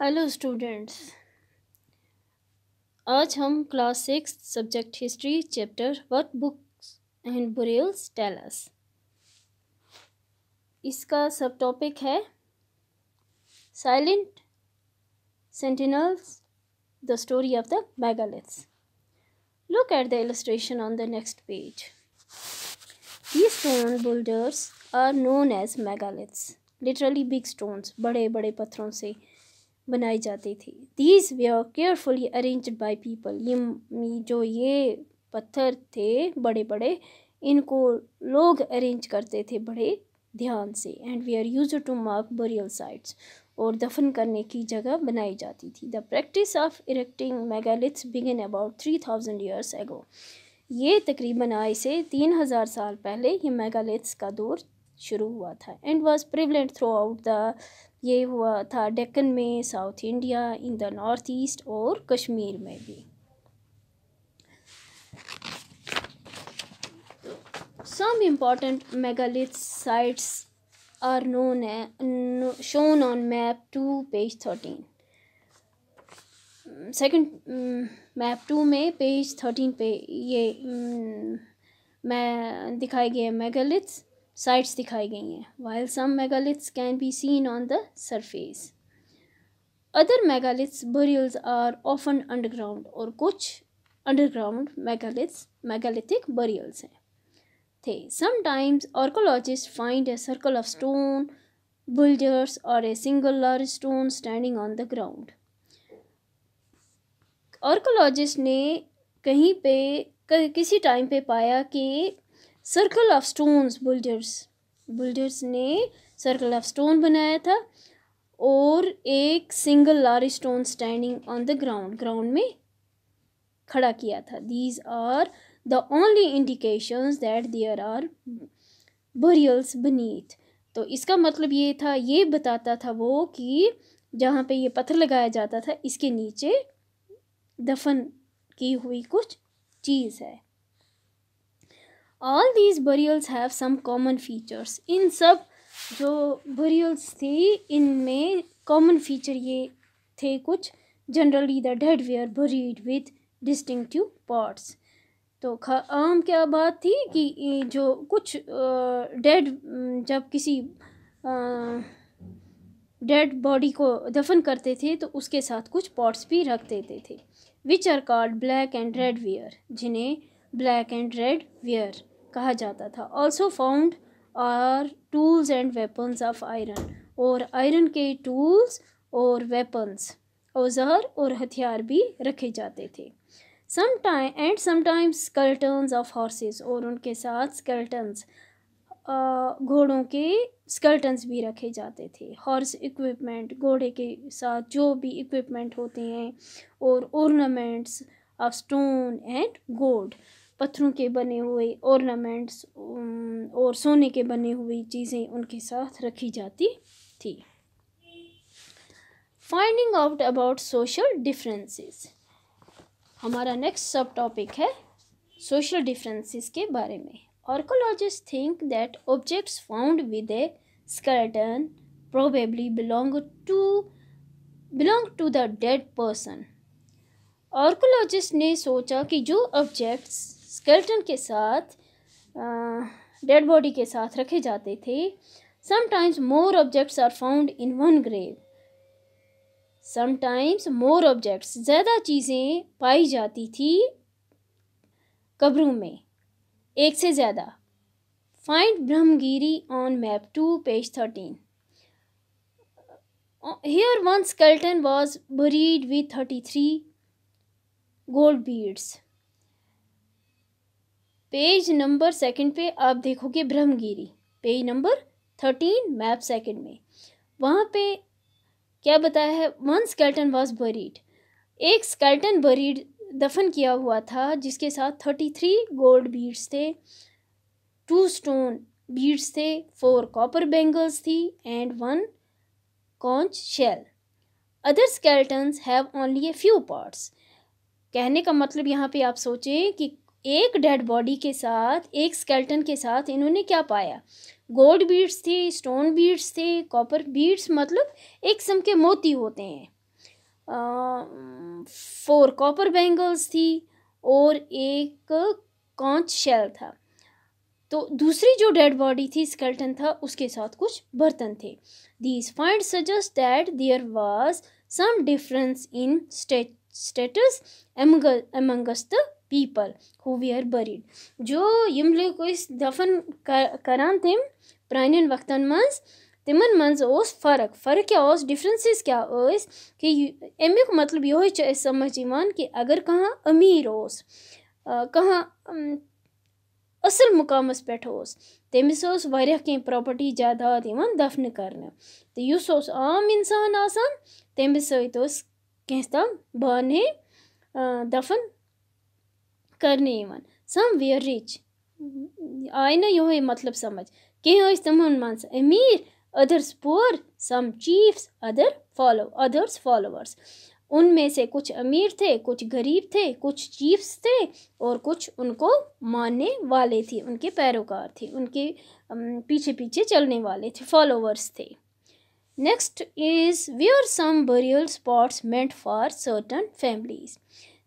Hello students आज हम class six subject history chapter what books and burials tell इसका सब टॉपिक है silent sentinels the story of the megaliths look at the illustration on the next page the stone boulders are known as megaliths literally big stones बड़े बड़े पत्थरों से बनाई जाती थी these were carefully arrange by people ये जो ये पत्थर थे बड़े बड़े इनको लोग अरेंज करते थे बड़े ध्यान से and we are use to mark burial sites और दफन करने की जगह बनाई जाती थी the practice of erecting megaliths begin about three thousand years ago ये तकरीबन आय से तीन हज़ार साल पहले ये मेगालिथ्स का दौर शुरू हुआ था and was prevalent throughout the ये हुआ था डेक्कन में south India in the north east और कश्मीर में भी some important megalith sites are known है shown on map two page thirteen second map two में पेज थर्टीन पे ये mm, मैं दिखाई गए मेगालिथ्स साइट्स दिखाई गई हैं while some megaliths can be seen on the surface other megaliths burials are often underground और कुछ अंडरग्राउंड मेगालिथ्स मेगालिथिक बरियल्स हैं थे sometimes archaeologists find a circle of stone boulders और a single large stone standing on the ground archaeologist ने कहीं पे किसी time पे पाया कि circle of stones boulders boulders ने सर्कल ऑफ स्टोन बनाया था और एक single large stone standing on the ground ground में खड़ा किया था these are the only indications that there are burials beneath तो इसका मतलब ये था ये बताता था वो कि जहाँ पे ये पत्थर लगाया जाता था इसके नीचे दफन की हुई कुछ चीज़ है all these burials have some common features इन सब जो बरियल्स थी इनमें कॉमन फीचर ये थे कुछ generally the dead were buried with distinctive parts तो आम क्या बात थी कि जो कुछ डेड जब किसी डेड बॉडी को दफन करते थे तो उसके साथ कुछ पॉट्स भी रख देते थे which are called black and red ware जिन्हें ब्लैक एंड रेड वेयर कहा जाता था also found are tools and weapons of iron और आयरन के टूल्स और वेपन्स औजार और हथियार भी रखे जाते थे some time and sometimes skeletons of horses और उनके साथ स्कल्टन्स घोड़ों के स्कल्टन्स भी रखे जाते थे हॉर्स इक्विपमेंट घोड़े के साथ जो भी इक्विपमेंट होते हैं और ornaments of stone and gold पत्थरों के बने हुए ऑर्नामेंट्स और सोने के बने हुई चीज़ें उनके साथ रखी जाती थी finding out about social differences हमारा नेक्स्ट सब टॉपिक है सोशल डिफरेंसेस के बारे में archaeologists think that objects found with a skeleton probably belong to belong to the dead person archaeologist ने सोचा कि जो ऑब्जेक्ट्स स्केल्टन के साथ डेड बॉडी के साथ रखे जाते थे sometimes more objects are found in one grave sometimes more objects ज़्यादा चीज़ें पाई जाती थी कब्रों में एक से ज़्यादा find Brahmagiri on map two page thirteen one skeleton was buried with thirty three gold beads page number second पे आप देखोगे Brahmagiri page number thirteen map second में वहाँ पे क्या बताया है वन स्केल्टन वॉज बरीड एक स्केल्टन बरीड दफन किया हुआ था जिसके साथ थर्टी थ्री गोल्ड बीड्स थे टू स्टोन बीड्स थे फोर कॉपर बेंगल्स थी and one conch shell other skeletons have only a few parts कहने का मतलब यहाँ पे आप सोचें कि एक डेड बॉडी के साथ एक स्केल्टन के साथ इन्होंने क्या पाया गोल्ड बीड्स थे स्टोन बीड्स थे कॉपर बीड्स मतलब एक किस्म के मोती होते हैं फोर कॉपर बैंगल्स थी और एक कॉन्च शेल था तो दूसरी जो डेड बॉडी थी स्केल्टन था उसके साथ कुछ बर्तन थे these find suggest that there was some difference in status amongst the people who we are buried जो यम लोग दफन कर तम प्रान वक्त मज तिमन मज फर्क फर्क क्या उस डिफरेंसेस क्या उस कि अमुक मतलब यो समझ कि अगर कह अमीर उस कह असल मुकाम पे तमिस कह प्रॉपर्टी जायदाद इन दफन कर तो आम इंसान आसान तमिस सत कह तम बाने दफन करने सम سم وِیر रिच آے ना यो मतलब समझ कह ٲسۍ मान अमीर others poor some chiefs other follow others followers उनमें से कुछ अमीर थे कुछ गरीब थे कुछ चीफ्स थे और कुछ उनको मानने वाले थे उनके पैरोकार थे उनके पीछे पीछे चलने वाले थे फॉलोवर्स थे next is are some burial spots meant for certain families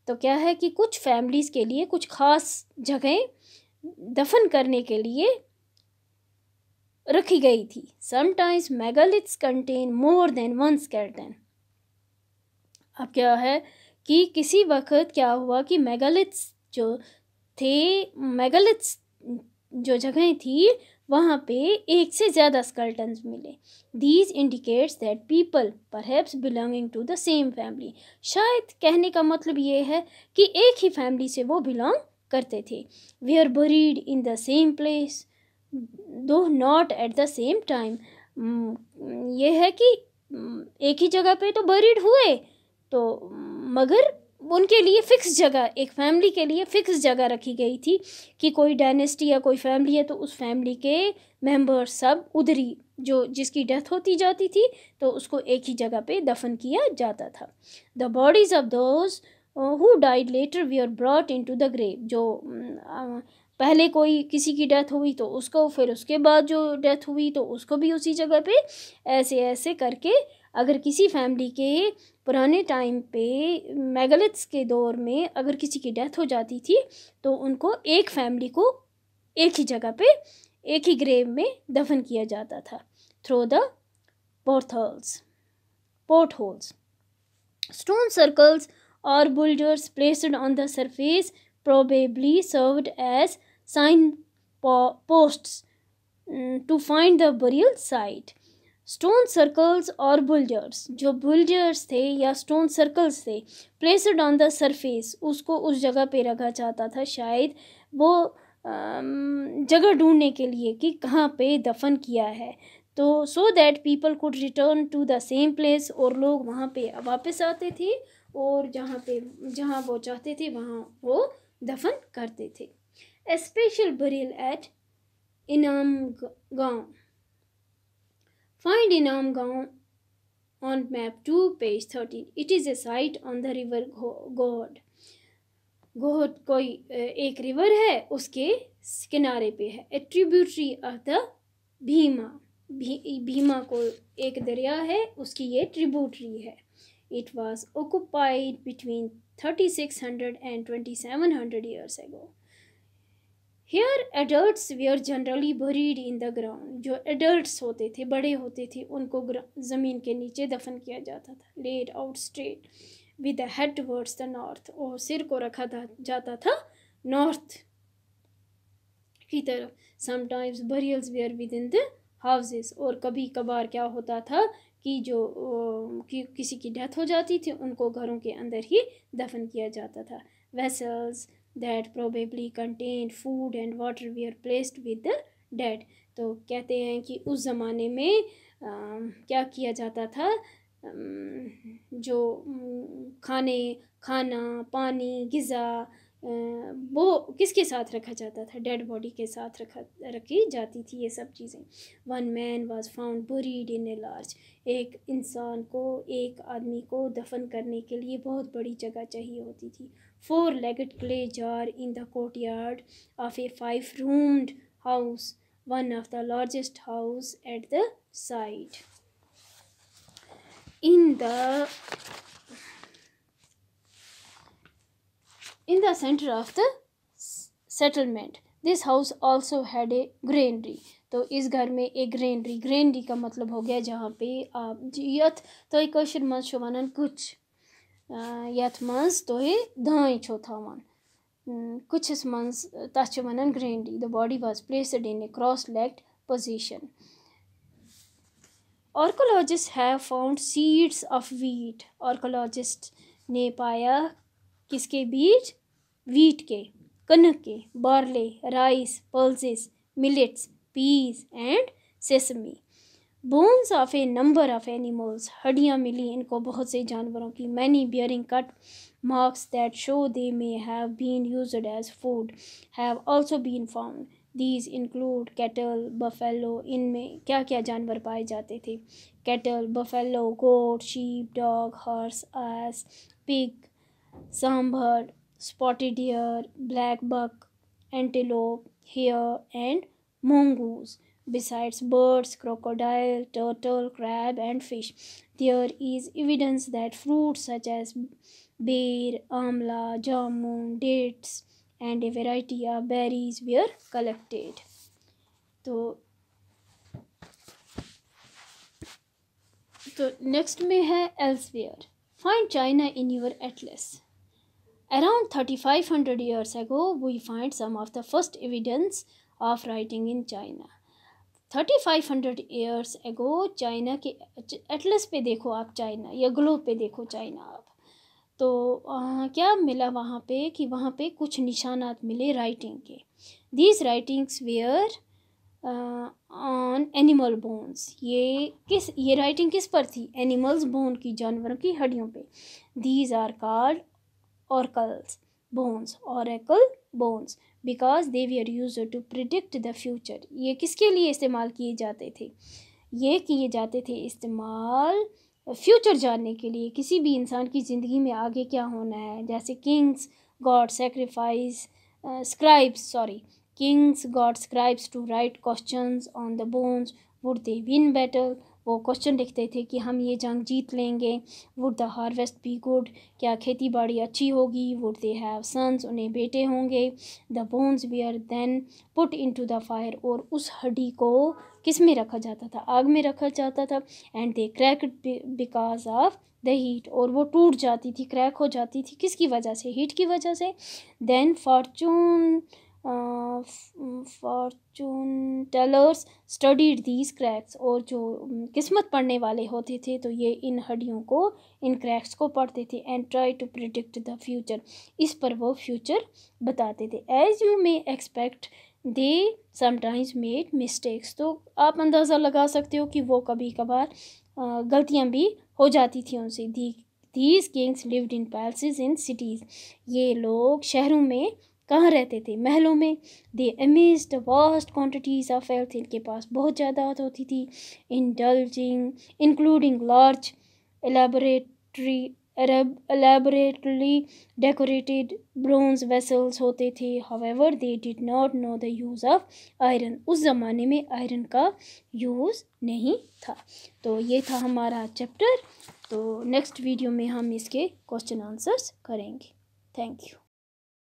तो क्या है कि कुछ फैमिलीज़ के लिए कुछ ख़ास जगहें दफन करने के लिए रखी गई थी sometimes megaliths contain more than one skeleton अब क्या है कि किसी वक्त क्या हुआ कि मेगालिथ्स जो थे मेगालिथ्स जो जगहें थी वहाँ पे एक से ज़्यादा स्कल्टन मिले these indicates that people perhaps belonging to the same family शायद कहने का मतलब ये है कि एक ही फैमिली से वो बिलोंग करते थे we are buried in the same place though not at the same time ये है कि हम्म, एक ही जगह पे तो बरीड हुए तो मगर उनके लिए फ़िक्स जगह एक फैमिली के लिए फ़िक्स जगह रखी गई थी कि कोई डायनेस्टी या कोई फैमिली है तो उस फैमिली के मेंबर सब उधरी जो जिसकी डेथ होती जाती थी तो उसको एक ही जगह पे दफन किया जाता था the bodies of those who died later we are brought in to the grave जो uh, पहले कोई किसी की डेथ हुई तो उसको फिर उसके बाद जो डेथ हुई तो उसको भी उसी जगह पे ऐसे ऐसे करके अगर किसी फैमिली के पुराने टाइम पे मैगलिथ्स के दौर में अगर किसी की डेथ हो जाती थी तो उनको एक फैमिली को एक ही जगह पे एक ही ग्रेव में दफन किया जाता था through the portholes port holes stone circles और boulders placed on the surface probably served as sign post to find the burial site stone circles और बुलडर्स जो बुलडर्स थे या स्टोन सर्कल्स थे प्लेसड ऑन द सरफेस उसको उस जगह पे रखा जाता था शायद वो जगह ढूंढने के लिए कि कहाँ पे दफन किया है तो so that people could return to the same place और लोग वहाँ पे वापस आते थे और जहाँ पे जहाँ वो चाहते थे वहाँ वो दफन करते थे स्पेशल बरियल एट इनाम गांव Find Inamgaon on map 2, page 13. It is a site on the river Gohad. Gohad कोई एक रिवर है उसके किनारे पे है a tributary of the Bhima भी, भीमा को एक दरिया है उसकी ये ट्रिब्यूटरी है it was occupied between thirty six hundred and twenty seven hundred years ago here adults were generally buried in the ground जो एडल्ट्स होते थे बड़े होते थे उनको ज़मीन के नीचे दफन किया जाता था laid out straight with head towards the north और सिर को रखा था जाता था नॉर्थ की तरफ sometimes burials were within the houses और कभी कभार क्या होता था कि जो कि किसी की डेथ हो जाती थी उनको घरों के अंदर ही दफन किया जाता था vessels that probably contained food and water were placed with the dead तो कहते हैं कि उस ज़माने में आ, क्या किया जाता था जो खाने खाना पानी गज़ा वो किसके साथ रखा जाता था डेड बॉडी के साथ रखा रखी जाती थी ये सब चीज़ें one man was found buried in a large एक इंसान को एक आदमी को दफन करने के लिए बहुत बड़ी जगह चाहिए होती थी four legged clay jar in the courtyard of a five roomed house, one of the largest house at the side. In the in the center of the settlement. This house also had a granary तो इस घर में एक granary granary का मतलब हो गया जहाँ पे आप जियत तो एक क्वेश्चन मत शोवानन कुछ یَتھ منٛز تُہۍ دانہِ چھو تھاوان کُٹھِس منٛز تَتھ چھِ وَنان گرٛینڈی the body was placed in a cross legged position archaeologists have found seeds of wheat archaeologists ने पाया किसके बीज वीट के कनक के barley rice pulses millets peas and sesame Bones of a number of animals, हड्डियाँ मिली इनको बहुत से जानवरों की many bearing cut marks that show they may have been used as food have also been found. These include cattle, buffalo, me क्या क्या जानवर पाए जाते थे cattle, buffalo, goat, sheep, dog, horse, ass, pig, sambar, spotted deer, black buck, antelope, hare, and mongoose. Besides birds, crocodile, turtle, crab, and fish, there is evidence that fruits such as beer, amla, jamun, dates, and a variety of berries were collected. So, so next me है elsewhere. Find China in your atlas. Around thirty-five hundred years ago, we find some of the first evidence of writing in China. Thirty five hundred years ago China के atlas पे देखो आप China या globe पे देखो China आप तो आ, क्या मिला वहाँ पे कि वहाँ पे कुछ निशानात मिले राइटिंग के these writings were on animal bones ये किस ये राइटिंग किस पर थी एनिमल्स बोन की जानवरों की हड्डियों पे these are called oracles bones oracle bones because they we are use to predict the future ये किसके लिए इस्तेमाल किए जाते थे ये किए जाते थे इस्तेमाल फ्यूचर जानने के लिए किसी भी इंसान की ज़िंदगी में आगे क्या होना है जैसे kings god sacrifice scribes sorry kings god scribes to write question on the bones would they win battle वो क्वेश्चन लिखते थे कि हम ये जंग जीत लेंगे would the harvest be good क्या खेती बाड़ी अच्छी होगी वुड दे हैव सन्स उन्हें बेटे होंगे the bones were then put in to the fire और उस हड्डी को किस में रखा जाता था आग में रखा जाता था and they crack because of the heat और वो टूट जाती थी क्रैक हो जाती थी किसकी वजह से हीट की वजह से then fortune fortune tellers studied these cracks और जो किस्मत पढ़ने वाले होते थे तो ये इन हड्डियों को इन क्रैक्स को पढ़ते थे and try to predict the future इस पर वो फ्यूचर बताते थे as you may expect they sometimes made mistakes तो आप अंदाज़ा लगा सकते हो कि वो कभी कभार गलतियाँ भी हो जाती थी उनसे the these kings lived in palaces in cities ये लोग शहरों में कहाँ रहते थे महलों में they amassed the vast quantities of wealth इनके पास बहुत ज़्यादा होती थी इंडल्जिंग इंक्लूडिंग लार्ज एलेबरेटरी अरब एलेबरेटली डेकोरेटेड ब्रोंज वेसल्स होते थे however they did not know the use of iron उस ज़माने में आयरन का यूज़ नहीं था तो ये था हमारा चैप्टर तो नेक्स्ट वीडियो में हम इसके क्वेश्चन आंसर्स करेंगे थैंक यू